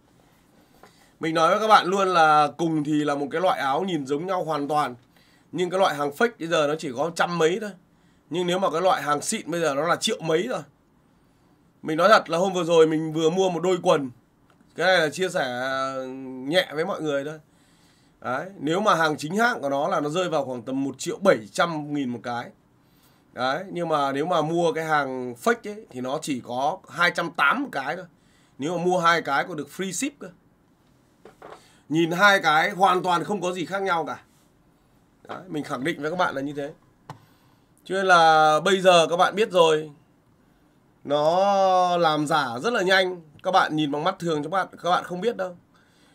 Mình nói với các bạn luôn là cùng thì là một cái loại áo nhìn giống nhau hoàn toàn. Nhưng cái loại hàng fake bây giờ nó chỉ có trăm mấy thôi nhưng nếu mà cái loại hàng xịn bây giờ nó là triệu mấy rồi mình nói thật là hôm vừa rồi mình vừa mua một đôi quần cái này là chia sẻ nhẹ với mọi người thôi đấy nếu mà hàng chính hãng của nó là nó rơi vào khoảng tầm một triệu bảy trăm nghìn một cái đấy nhưng mà nếu mà mua cái hàng fake ấy, thì nó chỉ có hai trăm tám một cái thôi nếu mà mua hai cái còn được free ship cơ nhìn hai cái hoàn toàn không có gì khác nhau cả đấy, mình khẳng định với các bạn là như thế cho nên là bây giờ các bạn biết rồi nó làm giả rất là nhanh các bạn nhìn bằng mắt thường các bạn các bạn không biết đâu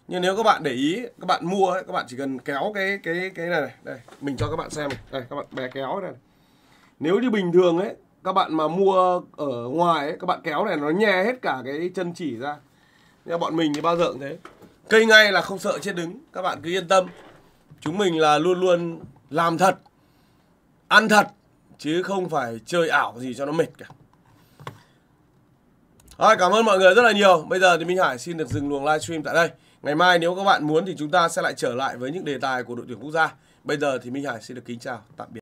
nhưng nếu các bạn để ý các bạn mua ấy, các bạn chỉ cần kéo cái cái cái này này đây mình cho các bạn xem này. đây các bạn bè kéo này nếu như bình thường ấy các bạn mà mua ở ngoài ấy, các bạn kéo này nó nhè hết cả cái chân chỉ ra nhưng bọn mình thì bao giờ cũng thế cây ngay là không sợ chết đứng các bạn cứ yên tâm chúng mình là luôn luôn làm thật ăn thật chứ không phải chơi ảo gì cho nó mệt cả rồi, cảm ơn mọi người rất là nhiều bây giờ thì minh hải xin được dừng luồng livestream tại đây ngày mai nếu các bạn muốn thì chúng ta sẽ lại trở lại với những đề tài của đội tuyển quốc gia bây giờ thì minh hải xin được kính chào tạm biệt